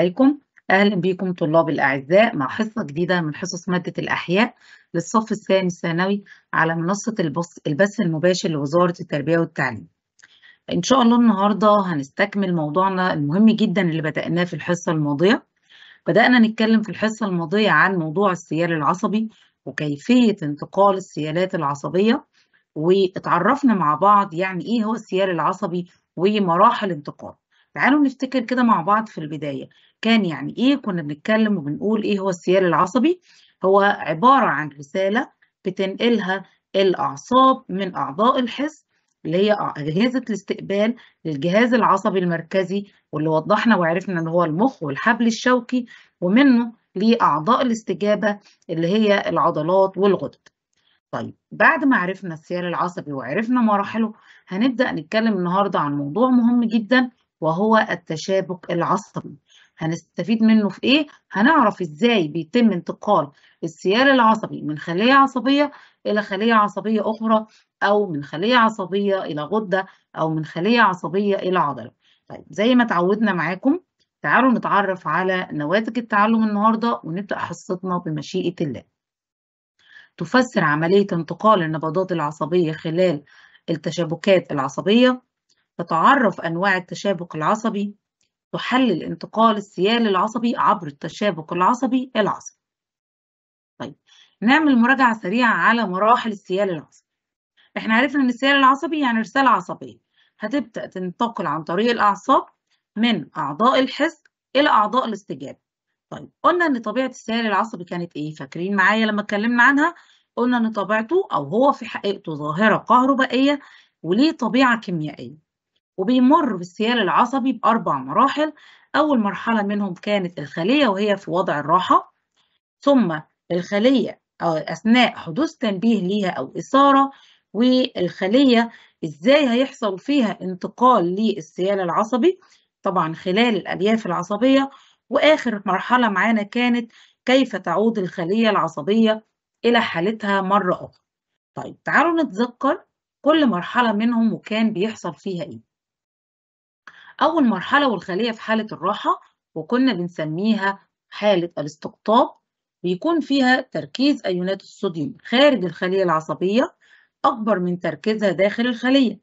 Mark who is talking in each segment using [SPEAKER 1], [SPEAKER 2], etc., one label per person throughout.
[SPEAKER 1] عليكم أهلا بكم طلاب الأعزاء مع حصة جديدة من حصص مادة الأحياء للصف الثاني الثانوي على منصة البث المباشر لوزارة التربية والتعليم. إن شاء الله النهاردة هنستكمل موضوعنا المهم جدا اللي بدأناه في الحصة الماضية. بدأنا نتكلم في الحصة الماضية عن موضوع السيال العصبي وكيفية انتقال السيالات العصبية واتعرفنا مع بعض يعني إيه هو السيال العصبي ومراحل انتقاله. تعالوا نفتكر كده مع بعض في البداية كان يعني إيه كنا بنتكلم وبنقول إيه هو السيال العصبي هو عبارة عن رسالة بتنقلها الأعصاب من أعضاء الحس اللي هي أجهزة الاستقبال للجهاز العصبي المركزي واللي وضحنا وعرفنا إن هو المخ والحبل الشوكي ومنه لأعضاء الاستجابة اللي هي العضلات والغدد. طيب بعد ما عرفنا السيال العصبي وعرفنا مراحله هنبدأ نتكلم النهاردة عن موضوع مهم جدا وهو التشابك العصبي هنستفيد منه في ايه هنعرف ازاي بيتم انتقال السيال العصبي من خلية عصبية الى خلية عصبية اخرى او من خلية عصبية الى غدة او من خلية عصبية الى عضلة طيب زي ما اتعودنا معاكم تعالوا نتعرف على نواتج التعلم النهاردة ونبدأ حصتنا بمشيئة الله تفسر عملية انتقال النبضات العصبية خلال التشابكات العصبية تتعرف أنواع التشابك العصبي تحلل انتقال السيال العصبي عبر التشابك العصبي العصبي طيب نعمل مراجعة سريعة على مراحل السيال العصبي احنا عرفنا ان السيال العصبي يعني رسالة عصبية هتبدأ تنتقل عن طريق الأعصاب من أعضاء الحس إلى أعضاء الاستجابة طيب قلنا ان طبيعة السيال العصبي كانت ايه فاكرين معايا لما اتكلمنا عنها قلنا ان طبيعته او هو في حقيقته ظاهرة كهربائية وليه طبيعة كيميائية وبيمر بالسيال العصبي بأربع مراحل أول مرحلة منهم كانت الخلية وهي في وضع الراحة ثم الخلية أثناء حدوث تنبيه ليها أو إثارة والخلية إزاي هيحصل فيها انتقال للسيال العصبي طبعا خلال الألياف العصبية وآخر مرحلة معانا كانت كيف تعود الخلية العصبية إلى حالتها مرة أخرى طيب تعالوا نتذكر كل مرحلة منهم وكان بيحصل فيها إيه أول مرحلة والخلية في حالة الراحة وكنا بنسميها حالة الاستقطاب بيكون فيها تركيز أيونات الصوديوم خارج الخلية العصبية أكبر من تركيزها داخل الخلية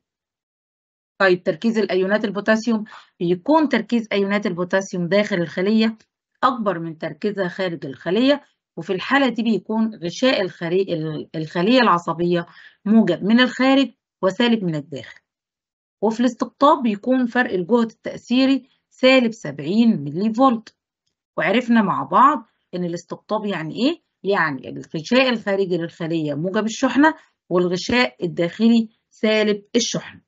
[SPEAKER 1] طيب تركيز الأيونات البوتاسيوم بيكون تركيز أيونات البوتاسيوم داخل الخلية أكبر من تركيزها خارج الخلية وفي الحالة دي بيكون غشاء الخلية العصبية موجب من الخارج وسالب من الداخل وفي الاستقطاب بيكون فرق الجهد التأثيري سالب 70 ملي فولت وعرفنا مع بعض إن الاستقطاب يعني إيه؟ يعني الغشاء الخارجي للخلية موجب الشحنة والغشاء الداخلي سالب الشحنة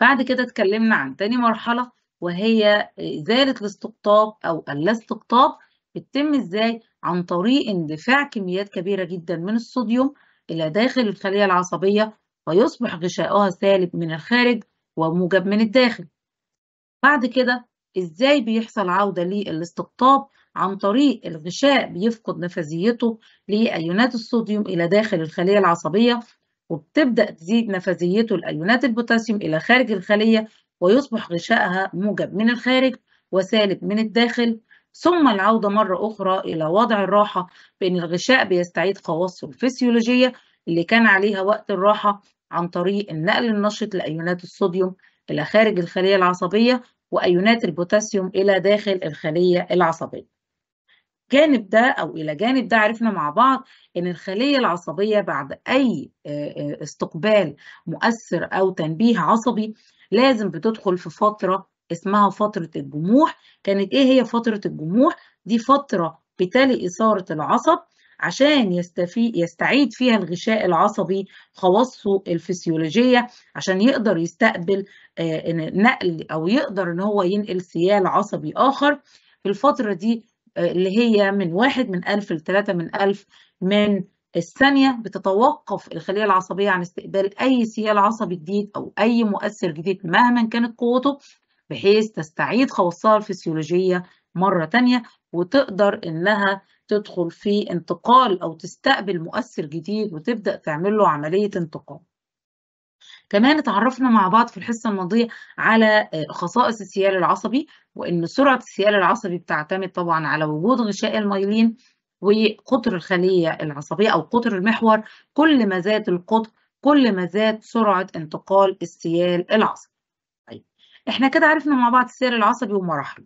[SPEAKER 1] بعد كده اتكلمنا عن تاني مرحلة وهي إزالة الاستقطاب أو اللاستقطاب بتتم إزاي؟ عن طريق اندفاع كميات كبيرة جدا من الصوديوم إلى داخل الخلية العصبية ويصبح غشاؤها سالب من الخارج وموجب من الداخل بعد كده إزاي بيحصل عودة للاستقطاب عن طريق الغشاء بيفقد نفاذيته لأيونات الصوديوم إلى داخل الخلية العصبية وبتبدأ تزيد نفاذيته لأيونات البوتاسيوم إلى خارج الخلية ويصبح غشائها موجب من الخارج وسالب من الداخل ثم العودة مرة أخرى إلى وضع الراحة بأن الغشاء بيستعيد خواصه الفسيولوجية اللي كان عليها وقت الراحة عن طريق النقل النشط لأيونات الصوديوم إلى خارج الخلية العصبية وأيونات البوتاسيوم إلى داخل الخلية العصبية. جانب ده أو إلى جانب ده عرفنا مع بعض إن الخلية العصبية بعد أي آه، آه، استقبال مؤثر أو تنبيه عصبي لازم بتدخل في فترة اسمها فترة الجموح، كانت إيه هي فترة الجموح؟ دي فترة بتالي إثارة العصب عشان يستفي يستعيد فيها الغشاء العصبي خواصه الفسيولوجية عشان يقدر يستقبل آه، نقل أو يقدر إن هو ينقل سيال عصبي آخر في الفترة دي آه، اللي هي من واحد من ألف لثلاثة من ألف من الثانية بتتوقف الخلية العصبية عن استقبال أي سيال عصبي جديد أو أي مؤثر جديد مهما كانت قوته بحيث تستعيد خواصها الفسيولوجية مرة تانية وتقدر إنها تدخل في انتقال أو تستقبل مؤثر جديد وتبدأ تعمل له عملية انتقال كمان اتعرفنا مع بعض في الحصة الماضية على آه، خصائص السيال العصبي وإن سرعة السيال العصبي بتعتمد طبعا على وجود غشاء الميلين وقطر الخلية العصبية أو قطر المحور كل ما زاد القطر كل ما زاد سرعة انتقال السيال العصبي. طيب احنا كده عرفنا مع بعض السيال العصبي ومراحله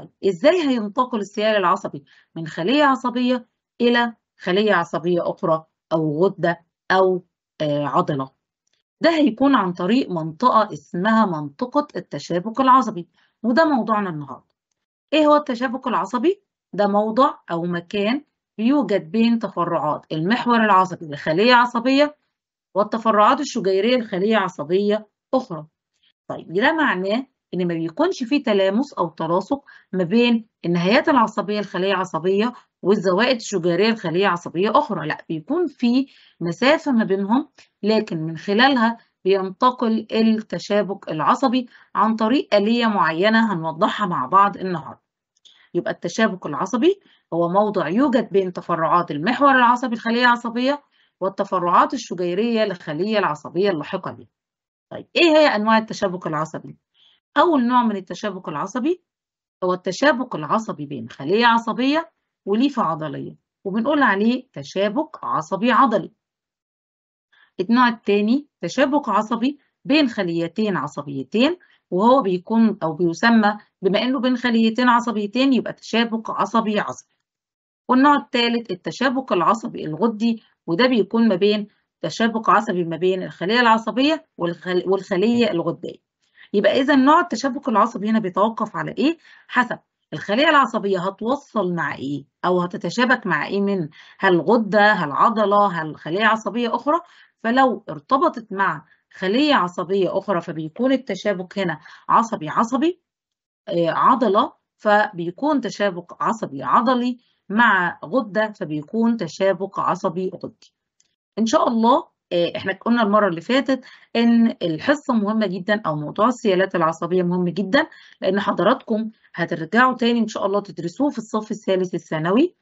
[SPEAKER 1] طيب ازاي هينتقل السيال العصبي من خلية عصبية إلى خلية عصبية أخرى أو غدة أو آه، عضلة ده هيكون عن طريق منطقة اسمها منطقة التشابك العصبي وده موضوعنا النهاردة إيه هو التشابك العصبي؟ ده موضع أو مكان بيوجد بين تفرعات المحور العصبي لخلية عصبية والتفرعات الشجيرية لخلية عصبية أخرى طيب ده معناه ان ما بيكونش في تلامس او تلاصق ما بين النهايات العصبيه لخليه عصبيه والزوائد الشجاريه لخليه عصبيه اخرى لا بيكون في مسافه ما بينهم لكن من خلالها بينتقل التشابك العصبي عن طريق آلية معينة هنوضحها مع بعض النهاردة يبقى التشابك العصبي هو موضع يوجد بين تفرعات المحور العصبي الخلية العصبية والتفرعات الشجيرية للخلية العصبية اللاحقة بها طيب إيه هي أنواع التشابك العصبي؟ أول نوع من التشابك العصبي هو التشابك العصبي بين خلية عصبية وليفة عضلية وبنقول عليه تشابك عصبي عضلي النوع الثاني تشابك عصبي بين خليتين عصبيتين وهو بيكون أو بيسمى بما إنه بين خليتين عصبيتين يبقى تشابك عصبي عصبي والنوع الثالث التشابك العصبي الغدي وده بيكون ما بين تشابك عصبي ما بين الخلية العصبية والخلية الغدية يبقى إذا نوع التشابك العصبي هنا بيتوقف على إيه؟ حسب الخلية العصبية هتوصل مع إيه؟ أو هتتشابك مع إيه من هل غدة، هل عضلة، هل خلية عصبية أخرى؟ فلو ارتبطت مع خلية عصبية أخرى فبيكون التشابك هنا عصبي عصبي آه، عضلة فبيكون تشابك عصبي عضلي مع غدة فبيكون تشابك عصبي غدي إن شاء الله آه، احنا قلنا المره اللي فاتت ان الحصه مهمه جدا او موضوع السيالات العصبيه مهم جدا لان حضراتكم هترجعوا تاني ان شاء الله تدرسوه في الصف الثالث الثانوي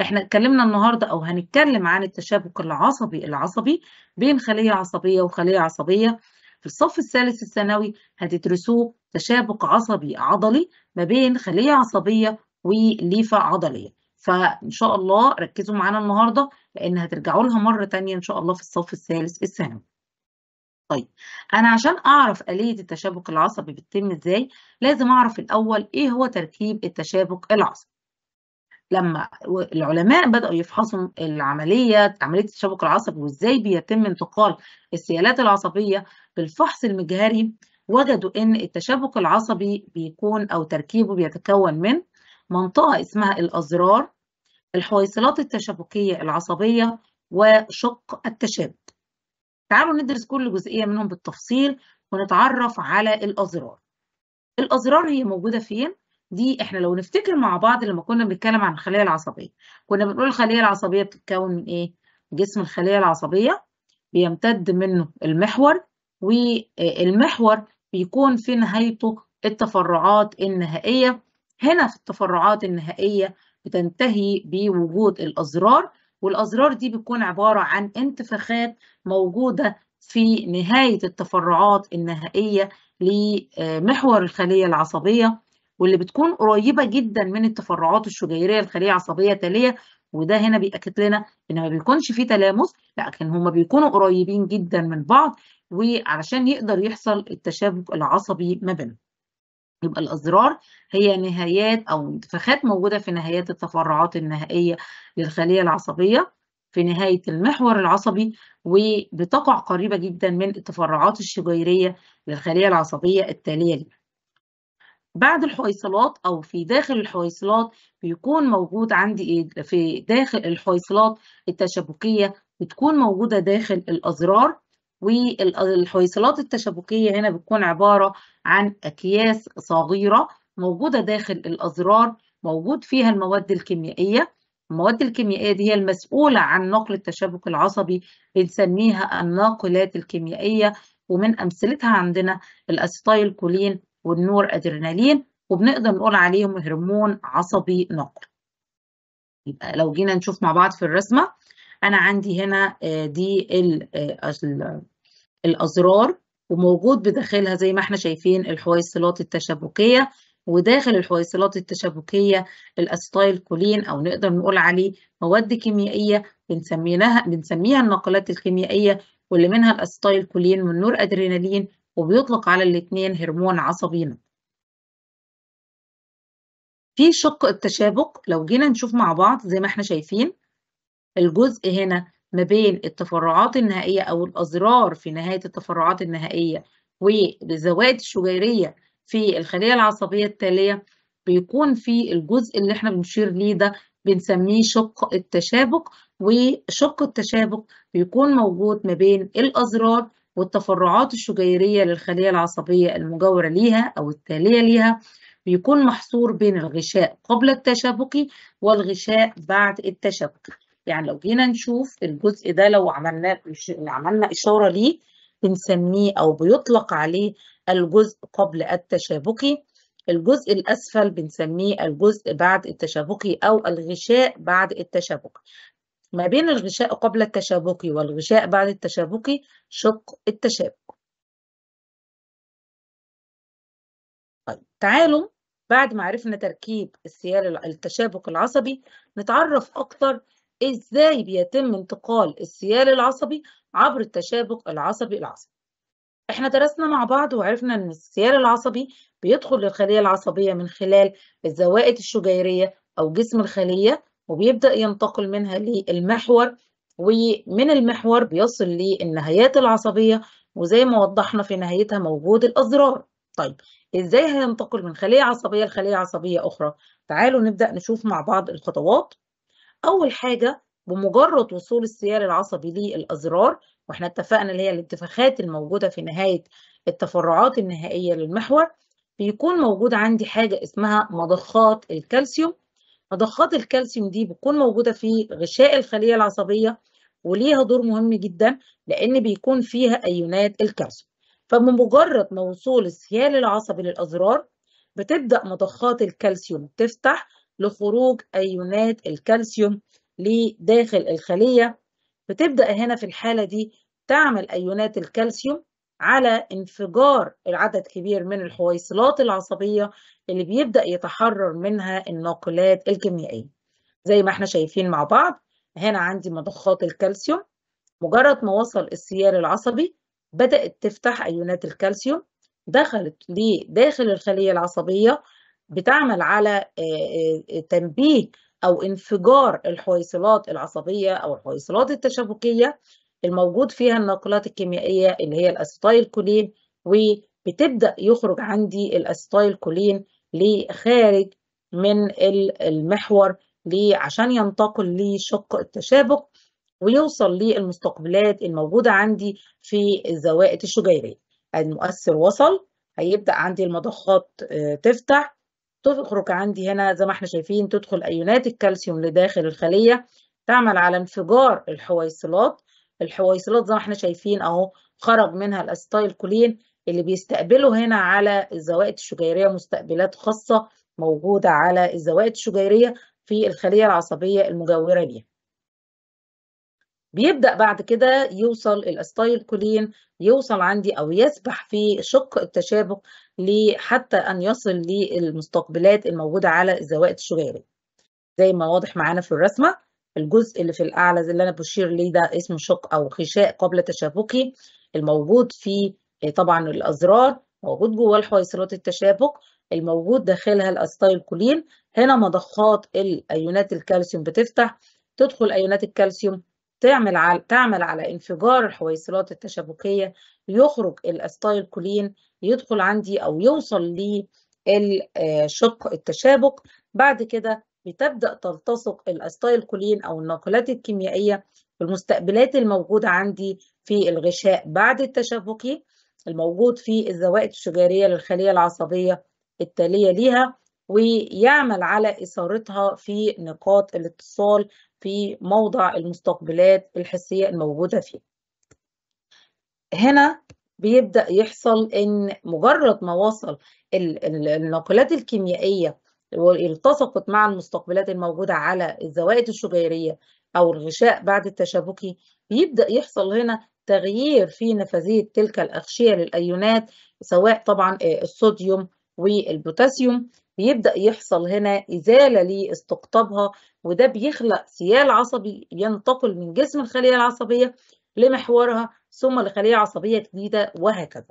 [SPEAKER 1] احنا اتكلمنا النهارده او هنتكلم عن التشابك العصبي العصبي بين خليه عصبيه وخليه عصبيه في الصف الثالث الثانوي هتدرسوه تشابك عصبي عضلي ما بين خليه عصبيه وليفه عضليه فان شاء الله ركزوا معانا النهارده لان هترجعوا لها مره ثانيه ان شاء الله في الصف الثالث الثانوي طيب انا عشان اعرف آلية التشابك العصبي بتتم ازاي لازم اعرف الاول ايه هو تركيب التشابك العصبي لما العلماء بدأوا يفحصوا العملية عملية التشابك العصبي وإزاي بيتم انتقال السيالات العصبية بالفحص المجهري وجدوا إن التشابك العصبي بيكون أو تركيبه بيتكون من منطقة اسمها الأزرار الحويصلات التشابكية العصبية وشق التشاب تعالوا ندرس كل جزئية منهم بالتفصيل ونتعرف على الأزرار الأزرار هي موجودة فين؟ دي احنا لو نفتكر مع بعض لما كنا بنتكلم عن الخلية العصبية كنا بنقول الخلية العصبية بتتكون من ايه؟ جسم الخلية العصبية بيمتد منه المحور والمحور بيكون في نهايته التفرعات النهائية هنا في التفرعات النهائية بتنتهي بوجود الأزرار والأزرار دي بتكون عبارة عن انتفاخات موجودة في نهاية التفرعات النهائية لمحور الخلية العصبية واللي بتكون قريبة جدا من التفرعات الشجيرية الخلية العصبية تالية وده هنا بيأكد لنا إن ما بيكونش فيه تلامس لكن هما بيكونوا قريبين جدا من بعض وعلشان يقدر يحصل التشابك العصبي ما بينهم. يبقى الأزرار هي نهايات أو انتفاخات موجودة في نهايات التفرعات النهائية للخلية العصبية في نهاية المحور العصبي وبتقع قريبة جدا من التفرعات الشجيرية للخلية العصبية التالية لي. بعد الحويصلات أو في داخل الحويصلات بيكون موجود عندي إيه في داخل الحويصلات التشابكية بتكون موجودة داخل الأزرار والحويصلات التشابكية هنا بتكون عبارة عن أكياس صغيرة موجودة داخل الأزرار موجود فيها المواد الكيميائية المواد الكيميائية دي هي المسؤولة عن نقل التشابك العصبي بنسميها الناقلات الكيميائية ومن أمثلتها عندنا الأسيتايل كولين والنور أدرينالين وبنقدر نقول عليهم هرمون عصبي نقل يبقى لو جينا نشوف مع بعض في الرسمة أنا عندي هنا آه، دي آه، الأزرار وموجود بداخلها زي ما احنا شايفين الحويصلات التشابكية وداخل الحويصلات التشابكية الأستايل كولين أو نقدر نقول عليه مواد كيميائية بنسميها, بنسميها النقلات الكيميائية واللي منها الأستايل كولين والنور أدرينالين وبيطلق على الاثنين هرمون عصبينا في شق التشابك لو جينا نشوف مع بعض زي ما احنا شايفين الجزء هنا ما بين التفرعات النهائية أو الأزرار في نهاية التفرعات النهائية والزوائد الشجيرية في الخلية العصبية التالية بيكون في الجزء اللي احنا بنشير ليه ده بنسميه شق التشابك وشق التشابك بيكون موجود ما بين الأزرار والتفرعات الشجيرية للخلية العصبية المجاورة ليها أو التالية ليها بيكون محصور بين الغشاء قبل التشابكي والغشاء بعد التشابكي يعني لو جينا نشوف الجزء ده لو عملنا عملنا إشارة ليه بنسميه أو بيطلق عليه الجزء قبل التشابكي الجزء الأسفل بنسميه الجزء بعد التشابكي أو الغشاء بعد التشابكي ما بين الغشاء قبل التشابكي والغشاء بعد التشابكي شق التشابك طيب تعالوا بعد ما عرفنا تركيب السيال التشابك العصبي نتعرف أكتر ازاي بيتم انتقال السيال العصبي عبر التشابك العصبي العصبي احنا درسنا مع بعض وعرفنا ان السيال العصبي بيدخل للخلية العصبية من خلال الزوائد الشجيرية او جسم الخلية وبيبدأ ينتقل منها للمحور ومن المحور بيصل للنهايات العصبية وزي ما وضحنا في نهايتها موجود الأزرار طيب ازاي هينتقل من خلية عصبية لخلية عصبية أخرى تعالوا نبدأ نشوف مع بعض الخطوات أول حاجة بمجرد وصول السيال العصبي للأزرار واحنا اتفقنا اللي هي الانتفاخات الموجودة في نهاية التفرعات النهائية للمحور بيكون موجود عندي حاجة اسمها مضخات الكالسيوم مضخات الكالسيوم دي بتكون موجودة في غشاء الخلية العصبية وليها دور مهم جدا لأن بيكون فيها أيونات الكالسيوم فبمجرد ما وصول السيال العصبي للأزرار بتبدأ مضخات الكالسيوم تفتح لخروج أيونات الكالسيوم لداخل الخلية بتبدأ هنا في الحالة دي تعمل أيونات الكالسيوم على انفجار العدد كبير من الحويصلات العصبية اللي بيبدأ يتحرر منها الناقلات الكيميائية زي ما احنا شايفين مع بعض هنا عندي مضخات الكالسيوم مجرد ما وصل السيال العصبي بدأت تفتح أيونات الكالسيوم دخلت لداخل الخلية العصبية بتعمل على آه، آه، تنبيه او انفجار الحويصلات العصبيه او الحويصلات التشابكيه الموجود فيها الناقلات الكيميائيه اللي هي الاسيتايل كولين وبتبدا يخرج عندي الاسيتايل كولين لخارج من المحور ليه عشان ينتقل لشق التشابك ويوصل للمستقبلات الموجودة عندي في الزوائد الشجيرية المؤثر وصل هيبدأ عندي المضخات آه، تفتح تخرج عندي هنا زي ما احنا شايفين تدخل أيونات الكالسيوم لداخل الخلية تعمل على انفجار الحويصلات الحويصلات زي ما احنا شايفين اهو خرج منها الاستايل كولين اللي بيستقبله هنا على الزوائد الشجيرية مستقبلات خاصة موجودة على الزوائد الشجيرية في الخلية العصبية المجاورة ليها بيبدأ بعد كده يوصل الاستايل كولين يوصل عندي أو يسبح في شق التشابك لحتى أن يصل للمستقبلات الموجودة على الزوائد الشجيرية زي ما واضح معانا في الرسمة الجزء اللي في الأعلى اللي أنا بشير ليه ده اسمه شق أو غشاء قبل تشابكي الموجود في آه، طبعا الأزرار موجود جوه الحويصلات التشابك الموجود داخلها الاستايل كولين هنا مضخات الايونات الكالسيوم بتفتح تدخل ايونات الكالسيوم تعمل على تعمل على انفجار الحويصلات التشابكيه يخرج الاستايل كولين يدخل عندي او يوصل للشق آه، التشابك بعد كده بتبدا تلتصق الاستايل كولين او الناقلات الكيميائيه بالمستقبلات الموجوده عندي في الغشاء بعد التشابكي الموجود في الزوائد الشجاريه للخليه العصبيه التاليه ليها ويعمل على اثارتها في نقاط الاتصال في موضع المستقبلات الحسية الموجودة فيه هنا بيبدأ يحصل إن مجرد ما وصل الناقلات الكيميائية والتصقت مع المستقبلات الموجودة على الزوائد الشجيرية أو الغشاء بعد التشابكي بيبدأ يحصل هنا تغيير في نفاذية تلك الأغشية للأيونات سواء طبعا الصوديوم والبوتاسيوم بيبدأ يحصل هنا إزالة لاستقطابها وده بيخلق سيال عصبي ينتقل من جسم الخلية العصبية لمحورها ثم لخلية عصبية جديدة وهكذا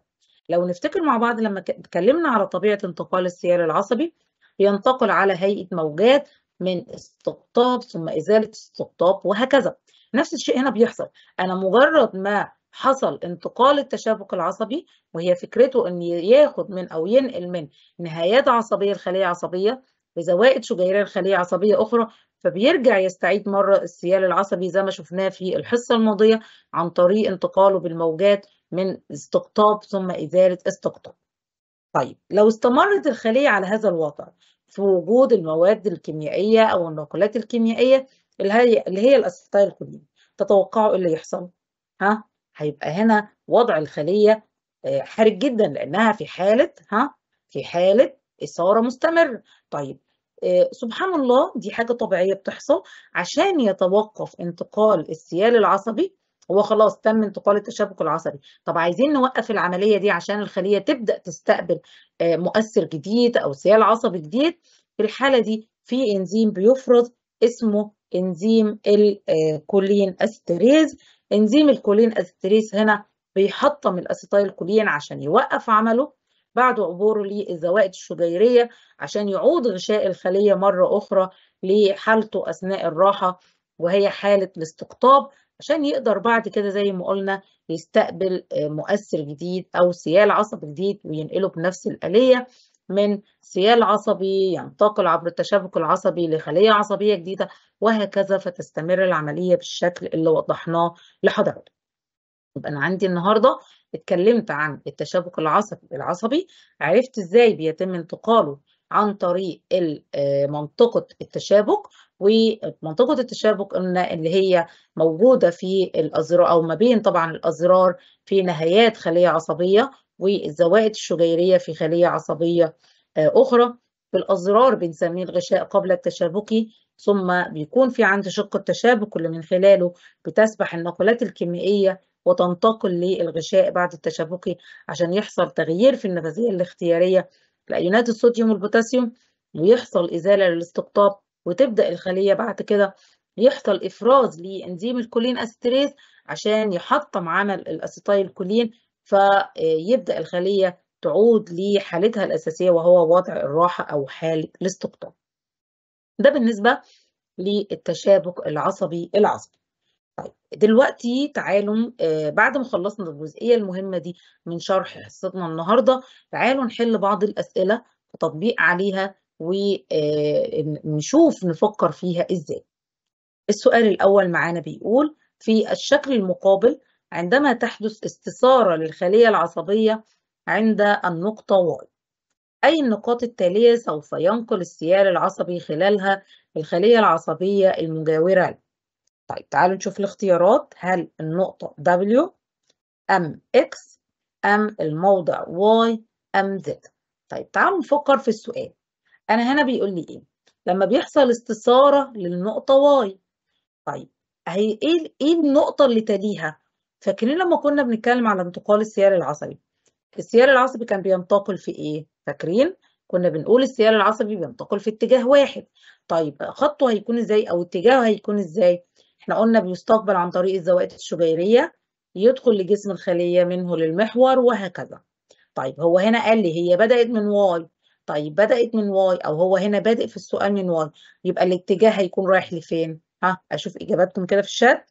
[SPEAKER 1] لو نفتكر مع بعض لما اتكلمنا على طبيعة انتقال السيال العصبي بينتقل على هيئة موجات من استقطاب ثم إزالة استقطاب وهكذا نفس الشيء هنا بيحصل أنا مجرد ما حصل انتقال التشابك العصبي وهي فكرته ان ياخد من او ينقل من نهايات عصبيه لخليه عصبيه لزوائد شجيران خليه عصبيه اخرى فبيرجع يستعيد مره السيال العصبي زي ما شفناه في الحصه الماضيه عن طريق انتقاله بالموجات من استقطاب ثم ازاله استقطاب. طيب لو استمرت الخليه على هذا الوضع في وجود المواد الكيميائيه او الناقلات الكيميائيه اللي هي الاستايل كلين تتوقعوا ايه اللي يحصل؟ ها هيبقى هنا وضع الخلية آه، حرج جدا لأنها في حالة ها في حالة إثارة مستمر طيب آه، سبحان الله دي حاجة طبيعية بتحصل عشان يتوقف انتقال السيال العصبي هو خلاص تم انتقال التشابك العصبي طب عايزين نوقف العملية دي عشان الخلية تبدأ تستقبل آه، مؤثر جديد أو سيال عصبي جديد في الحالة دي في إنزيم بيفرز اسمه إنزيم الكولين أستريز انزيم الكولين أستريس هنا بيحطم الأسيتايل كولين عشان يوقف عمله بعد عبوره للزوائد الشجيرية عشان يعود غشاء الخلية مرة أخرى لحالته أثناء الراحة وهي حالة الاستقطاب عشان يقدر بعد كده زي ما قلنا يستقبل مؤثر جديد أو سيال عصب جديد وينقله بنفس الآلية من سيال عصبي ينتقل يعني عبر التشابك العصبي لخلية عصبية جديدة وهكذا فتستمر العملية بالشكل اللي وضحناه لحضراتكم. يبقى أنا عندي النهاردة اتكلمت عن التشابك العصبي العصبي عرفت ازاي بيتم انتقاله عن طريق آه، منطقة التشابك ومنطقة التشابك قلنا اللي هي موجودة في الأزرار أو ما بين طبعا الأزرار في نهايات خلية عصبية والزوائد الشجيرية في خلية عصبية آه، أخرى بالأزرار بنسميه الغشاء قبل التشابكي ثم بيكون في عند شق التشابك اللي من خلاله بتسبح النقلات الكيميائية وتنتقل للغشاء بعد التشابكي عشان يحصل تغيير في النفاذية الاختيارية لأيونات الصوديوم والبوتاسيوم ويحصل إزالة للاستقطاب وتبدأ الخلية بعد كده يحصل إفراز لإنزيم الكولين أستريز عشان يحطم عمل الأسيتايل كولين فيبدأ الخلية تعود لحالتها الأساسية وهو وضع الراحة أو حالة الاستقطاب ده بالنسبة للتشابك العصبي العصبي طيب دلوقتي تعالوا آه، بعد ما خلصنا الجزئية المهمة دي من شرح حصتنا النهاردة تعالوا نحل بعض الأسئلة وتطبيق عليها ونشوف آه، نفكر فيها إزاي السؤال الأول معانا بيقول في الشكل المقابل عندما تحدث استثارة للخلية العصبية عند النقطة واي أي النقاط التالية سوف ينقل السيال العصبي خلالها الخلية العصبية المجاورة له طيب تعالوا نشوف الاختيارات هل النقطة W أم X أم الموضع Y أم Z طيب تعالوا نفكر في السؤال أنا هنا بيقول لي إيه لما بيحصل استثارة للنقطة Y طيب هي إيه, إيه النقطة اللي تليها فاكرين لما كنا بنتكلم على انتقال السيال العصبي السيال العصبي كان بينتقل في ايه فاكرين كنا بنقول السيال العصبي بينتقل في اتجاه واحد طيب خطه هيكون ازاي او اتجاهه هيكون ازاي احنا قلنا بيستقبل عن طريق الزوائد الشجيريه يدخل لجسم الخليه منه للمحور وهكذا طيب هو هنا قال لي هي بدات من واي طيب بدات من واي او هو هنا بادئ في السؤال من واي يبقى الاتجاه هيكون رايح لفين ها اشوف اجاباتكم كده في الشات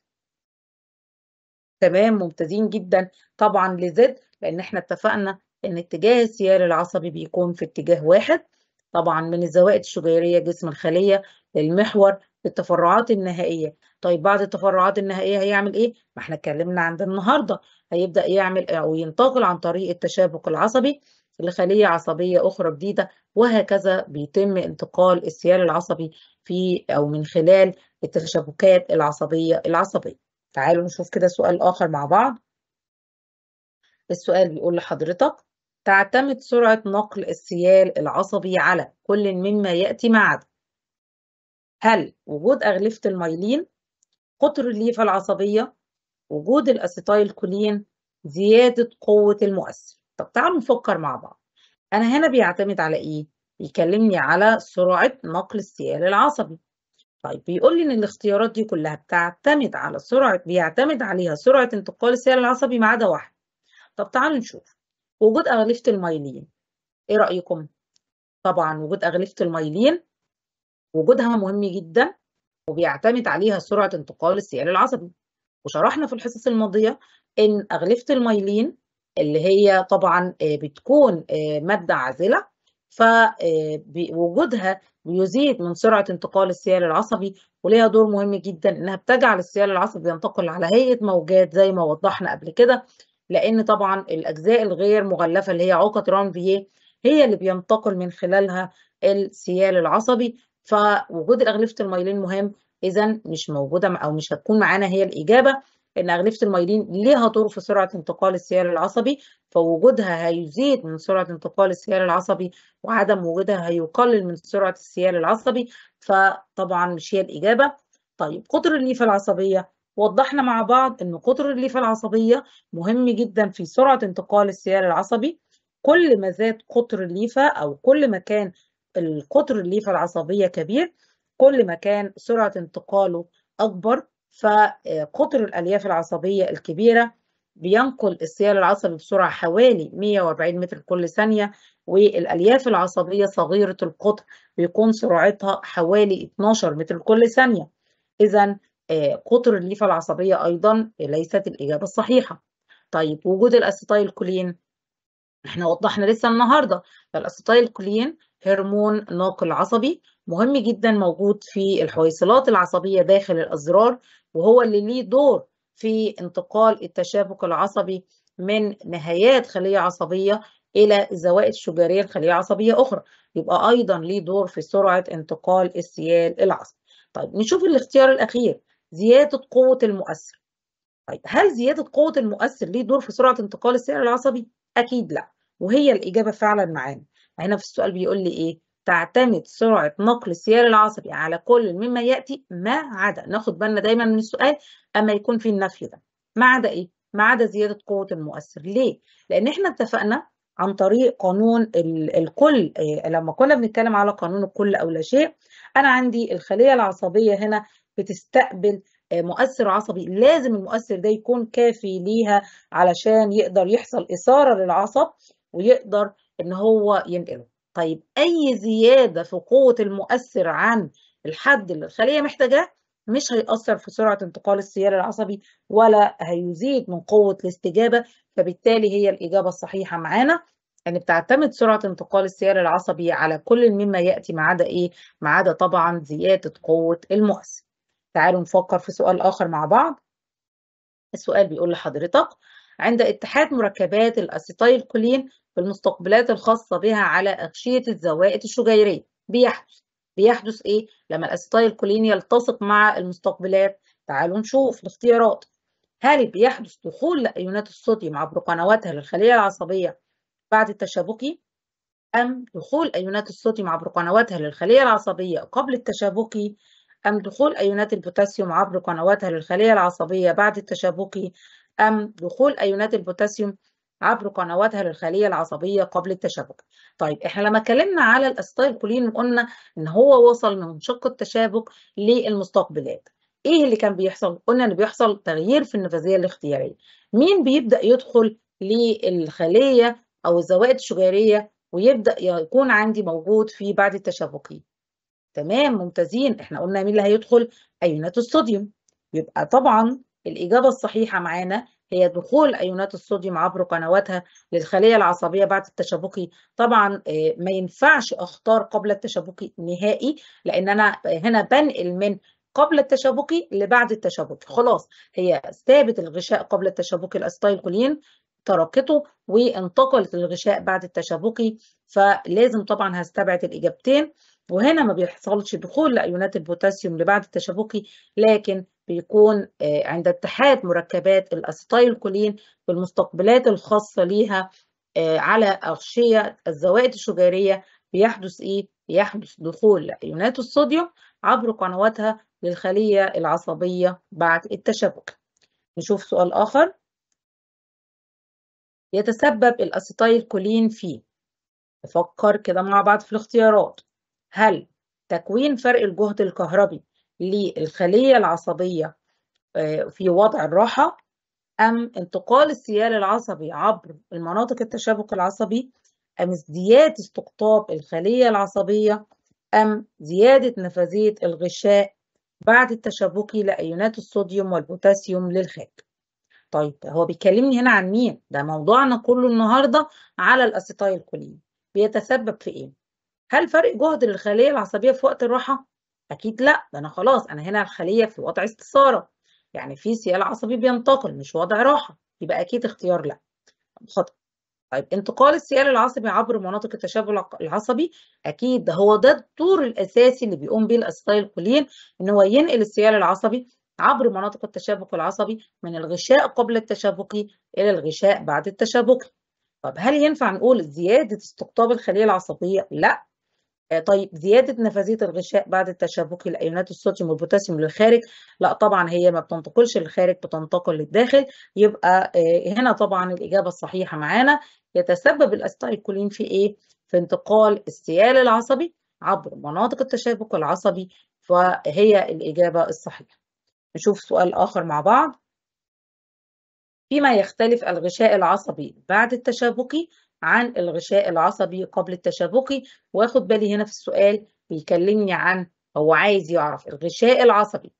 [SPEAKER 1] تمام ممتازين جدا طبعا لزد لان احنا اتفقنا ان اتجاه السيال العصبي بيكون في اتجاه واحد طبعا من الزوائد الشجيريه جسم الخليه للمحور التفرعات النهائيه طيب بعد التفرعات النهائيه هيعمل ايه ما احنا اتكلمنا عند النهارده هيبدا يعمل او ينتقل عن طريق التشابك العصبي لخليه عصبيه اخرى جديده وهكذا بيتم انتقال السيال العصبي في او من خلال التشابكات العصبيه العصبيه تعالوا نشوف كده سؤال آخر مع بعض السؤال بيقول لحضرتك تعتمد سرعة نقل السيال العصبي على كل مما يأتي مع هل وجود أغلفة الميلين قطر الليفة العصبية وجود الأسيتايل كولين زيادة قوة المؤثر طب تعالوا نفكر مع بعض أنا هنا بيعتمد على إيه؟ بيكلمني على سرعة نقل السيال العصبي طيب بيقول لي ان الاختيارات دي كلها بتعتمد على سرعه بيعتمد عليها سرعه انتقال السيال العصبي ما عدا واحد طب تعالوا نشوف وجود اغلفه الميلين ايه رايكم طبعا وجود اغلفه الميلين وجودها مهم جدا وبيعتمد عليها سرعه انتقال السيال العصبي وشرحنا في الحصص الماضيه ان اغلفه الميلين اللي هي طبعا آه، بتكون آه، ماده عازله فوجودها آه، بيزيد من سرعة انتقال السيال العصبي وليها دور مهم جدا إنها بتجعل السيال العصبي ينتقل على هيئة موجات زي ما وضحنا قبل كده لأن طبعا الأجزاء الغير مغلفة اللي هي عقد رانفييه هي اللي بينتقل من خلالها السيال العصبي فوجود الأغلفة الميلين مهم إذا مش موجودة أو مش هتكون معانا هي الإجابة ان اغلفه المايلين ليها دور في سرعه انتقال السيال العصبي فوجودها هيزيد من سرعه انتقال السيال العصبي وعدم وجودها هيقلل من سرعه السيال العصبي فطبعا مش هي الاجابه طيب قطر الليفه العصبيه وضحنا مع بعض ان قطر الليفه العصبيه مهم جدا في سرعه انتقال السيال العصبي كل ما زاد قطر الليفه او كل ما كان القطر الليفه العصبيه كبير كل ما كان سرعه انتقاله اكبر فقطر الألياف العصبية الكبيرة بينقل السيال العصبي بسرعة حوالي 140 متر كل ثانية والألياف العصبية صغيرة القطر بيكون سرعتها حوالي 12 متر كل ثانية إذا آه، قطر الليفة العصبية أيضا ليست الإجابة الصحيحة طيب وجود الأسيتايل كولين احنا وضحنا لسه النهارده الاسيتايل كولين هرمون ناقل عصبي مهم جدا موجود في الحويصلات العصبية داخل الأزرار وهو اللي ليه دور في انتقال التشابك العصبي من نهايات خلية عصبية إلى الزوائد الشجرية لخلية عصبية أخرى يبقى أيضا ليه دور في سرعة انتقال السيال العصبي طيب نشوف الاختيار الأخير زيادة قوة المؤثر طيب هل زيادة قوة المؤثر ليه دور في سرعة انتقال السيال العصبي؟ أكيد لا وهي الإجابة فعلا معانا هنا في السؤال بيقول لي إيه؟ تعتمد سرعة نقل السيال العصبي على كل مما يأتي ما عدا ناخد بالنا دايما من السؤال أما يكون في النفي ده ما عدا إيه؟ ما عدا زيادة قوة المؤثر ليه؟ لأن إحنا اتفقنا عن طريق قانون الكل آه، لما كنا بنتكلم على قانون الكل أو لا شيء أنا عندي الخلية العصبية هنا بتستقبل آه، مؤثر عصبي لازم المؤثر ده يكون كافي ليها علشان يقدر يحصل إثارة للعصب ويقدر إن هو ينقله طيب أي زيادة في قوة المؤثر عن الحد اللي الخلية محتاجاه مش هيأثر في سرعة انتقال السيال العصبي ولا هيزيد من قوة الاستجابة فبالتالي هي الإجابة الصحيحة معانا يعني بتعتمد سرعة انتقال السيال العصبي على كل مما يأتي ما عدا إيه؟ ما عدا طبعا زيادة قوة المؤثر. تعالوا نفكر في سؤال آخر مع بعض. السؤال بيقول لحضرتك عند اتحاد مركبات الأسيتايل كولين في المستقبلات الخاصة بها على أغشية الزوائد الشجيرية بيحدث بيحدث إيه؟ لما الأستايل كولين يلتصق مع المستقبلات تعالوا نشوف الاختيارات هل بيحدث دخول لأيونات الصوديوم عبر قنواتها للخلية العصبية بعد التشابكي أم دخول أيونات الصوديوم عبر قنواتها للخلية العصبية قبل التشابكي أم دخول أيونات البوتاسيوم عبر قنواتها للخلية العصبية بعد التشابكي أم دخول أيونات البوتاسيوم عبر قنواتها للخليه العصبيه قبل التشابك. طيب احنا لما اتكلمنا على الاستايل كولين قلنا ان هو وصل من شق التشابك للمستقبلات. ايه اللي كان بيحصل؟ قلنا ان بيحصل تغيير في النفاذيه الاختياريه. مين بيبدا يدخل للخليه او الزوائد الشجيريه ويبدا يكون عندي موجود في بعد التشابكين؟ تمام ممتازين احنا قلنا مين اللي هيدخل؟ ايونات الصوديوم. يبقى طبعا الاجابه الصحيحه معانا هي دخول أيونات الصوديوم عبر قنواتها للخلية العصبية بعد التشابكي طبعا آه، ما ينفعش أختار قبل التشابكي نهائي لأن أنا هنا بنقل من قبل التشابكي لبعد التشابكي خلاص هي ثابت الغشاء قبل التشابكي كولين تركته وانتقلت الغشاء بعد التشابكي فلازم طبعا هستبعد الإجابتين وهنا ما بيحصلش دخول لأيونات البوتاسيوم لبعد التشابكي لكن بيكون آه، عند اتحاد مركبات الاسيتايلكولين بالمستقبلات الخاصة ليها آه، على أغشية الزوائد الشجرية بيحدث إيه؟ بيحدث دخول أيونات الصوديوم عبر قنواتها للخلية العصبية بعد التشابك. نشوف سؤال آخر. يتسبب الأسيتايل كولين في نفكر كده مع بعض في الاختيارات هل تكوين فرق الجهد الكهربي للخلية العصبية آه، في وضع الراحة أم انتقال السيال العصبي عبر المناطق التشابك العصبي أم ازدياد استقطاب الخلية العصبية أم زيادة نفاذية الغشاء بعد التشابك لأيونات الصوديوم والبوتاسيوم للخارج طيب هو بيكلمني هنا عن مين ده موضوعنا كله النهارده على الاسيتايل كولين بيتسبب في ايه هل فرق جهد للخليه العصبيه في وقت الراحه اكيد لا ده انا خلاص انا هنا الخليه في وضع استثاره يعني في سيال عصبي بينتقل مش وضع راحه يبقى اكيد اختيار لا خطأ طيب انتقال السيال العصبي عبر مناطق التشابه العصبي اكيد ده هو ده الدور الاساسي اللي بيقوم بيه الاسيتايلكولين ان هو ينقل السيال العصبي عبر مناطق التشابك العصبي من الغشاء قبل التشابكي الى الغشاء بعد التشابكي طب هل ينفع نقول زياده استقطاب الخليه العصبيه لا آه، طيب زيادة نفاذية الغشاء بعد التشابك الأيونات الصوديوم والبوتاسيوم للخارج لا طبعا هي ما بتنتقلش للخارج بتنتقل للداخل يبقى آه، هنا طبعا الإجابة الصحيحة معانا يتسبب الأستايكولين في إيه؟ في انتقال السيال العصبي عبر مناطق التشابك العصبي فهي الإجابة الصحيحة نشوف سؤال آخر مع بعض فيما يختلف الغشاء العصبي بعد التشابكي عن الغشاء العصبي قبل التشابكي واخد بالي هنا في السؤال بيكلمني عن هو عايز يعرف الغشاء العصبي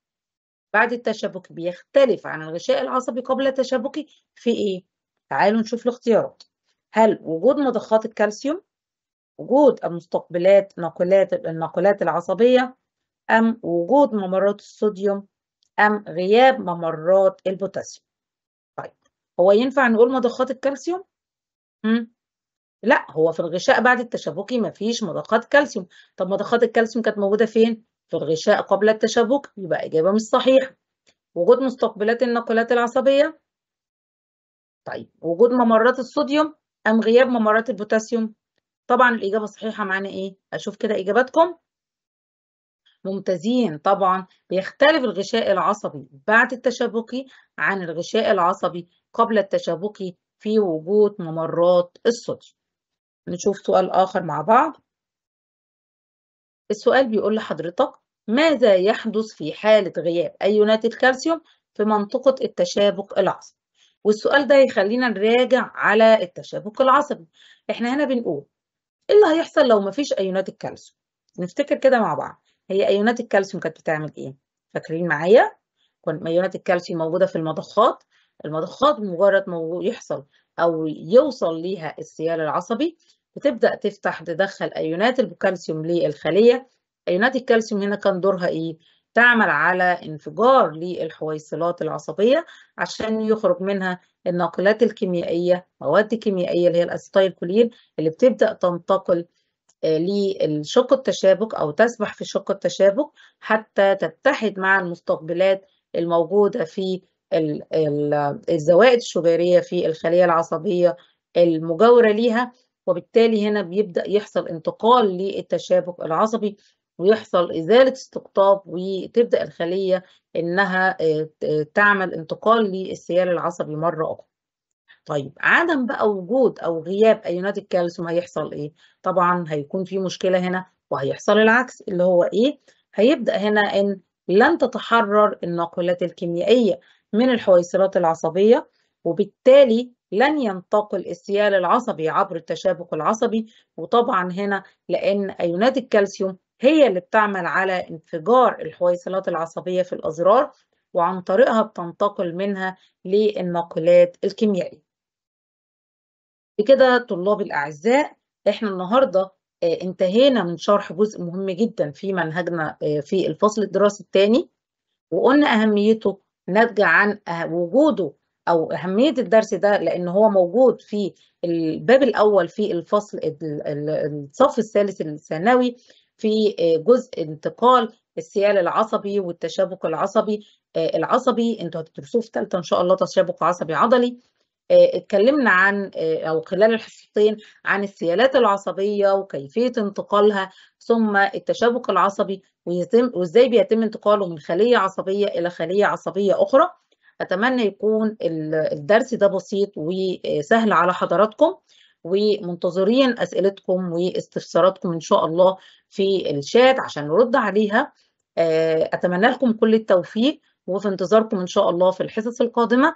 [SPEAKER 1] بعد التشابكي بيختلف عن الغشاء العصبي قبل التشابكي في ايه؟ تعالوا نشوف الاختيارات هل وجود مضخات الكالسيوم وجود المستقبلات ناقلات الناقلات العصبية أم وجود ممرات الصوديوم أم غياب ممرات البوتاسيوم طيب هو ينفع نقول مضخات الكالسيوم؟ مم. لا هو في الغشاء بعد التشابكي مفيش مضخات كالسيوم طب مضخات الكالسيوم كانت موجودة فين؟ في الغشاء قبل التشابك يبقى إجابة مش صحيحة وجود مستقبلات النقلات العصبية طيب وجود ممرات الصوديوم أم غياب ممرات البوتاسيوم طبعا الإجابة الصحيحة معنى إيه؟ أشوف كده إجاباتكم ممتازين طبعا بيختلف الغشاء العصبي بعد التشابكي عن الغشاء العصبي قبل التشابكي في وجود ممرات الصوديوم نشوف سؤال آخر مع بعض السؤال بيقول لحضرتك ماذا يحدث في حالة غياب أيونات الكالسيوم في منطقة التشابك العصبي والسؤال ده يخلينا نراجع على التشابك العصبي احنا هنا بنقول ايه اللي هيحصل لو مفيش ايونات الكالسيوم نفتكر كده مع بعض هي ايونات الكالسيوم كانت بتعمل ايه فاكرين معايا كانت ايونات الكالسيوم موجوده في المضخات المضخات بمجرد ما يحصل أو يوصل ليها السيال العصبي بتبدأ تفتح تدخل أيونات الكالسيوم للخلية أيونات الكالسيوم هنا كان دورها إيه؟ تعمل على انفجار للحويصلات العصبية عشان يخرج منها الناقلات الكيميائية مواد كيميائية اللي هي الأسيتايل كولين اللي بتبدأ تنتقل آه، للشق التشابك أو تسبح في شق التشابك حتى تتحد مع المستقبلات الموجودة في الزوائد الشجيرية في الخلية العصبية المجاورة ليها وبالتالي هنا بيبدأ يحصل انتقال للتشابك العصبي ويحصل إزالة استقطاب وتبدأ الخلية إنها آه، تعمل انتقال للسيال العصبي مرة أخرى طيب عدم بقى وجود أو غياب أيونات الكالسيوم هيحصل إيه؟ طبعا هيكون في مشكلة هنا وهيحصل العكس اللي هو إيه؟ هيبدأ هنا إن لن تتحرر الناقلات الكيميائية من الحويصلات العصبية وبالتالي لن ينتقل السيال العصبي عبر التشابك العصبي وطبعا هنا لأن أيونات الكالسيوم هي اللي بتعمل على انفجار الحويصلات العصبية في الأزرار وعن طريقها بتنتقل منها للناقلات الكيميائية بكده طلاب الأعزاء احنا النهاردة آه، انتهينا من شرح جزء مهم جدا في منهجنا آه، في الفصل الدراسي الثاني وقلنا أهميته ناتجة عن آه، وجوده أو أهمية الدرس ده لأن هو موجود في الباب الأول في الفصل الصف الثالث الثانوي في آه، جزء انتقال السيال العصبي والتشابك العصبي آه، العصبي انتوا هتدرسوه في ثالثه ان شاء الله تشابك عصبي عضلي آه، اتكلمنا عن آه، او خلال الحصتين عن السيالات العصبيه وكيفيه انتقالها ثم التشابك العصبي ويتم وازاي بيتم انتقاله من خليه عصبيه الى خليه عصبيه اخرى اتمنى يكون الدرس ده بسيط وسهل على حضراتكم ومنتظرين اسئلتكم واستفساراتكم ان شاء الله في الشات عشان نرد عليها آه، اتمنى لكم كل التوفيق وفي انتظاركم ان شاء الله في الحصص القادمه